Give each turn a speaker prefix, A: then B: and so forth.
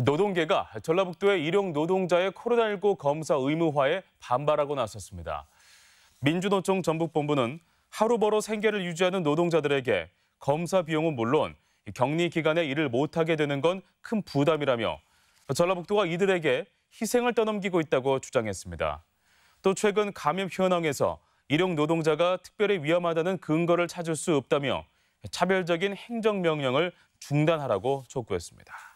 A: 노동계가 전라북도의 일용 노동자의 코로나19 검사 의무화에 반발하고 나섰습니다. 민주노총 전북본부는 하루 벌어 생계를 유지하는 노동자들에게 검사 비용은 물론 격리 기간에 일을 못하게 되는 건 큰 부담이라며 전라북도가 이들에게 희생을 떠넘기고 있다고 주장했습니다. 또 최근 감염 현황에서 일용 노동자가 특별히 위험하다는 근거를 찾을 수 없다며 차별적인 행정명령을 중단하라고 촉구했습니다.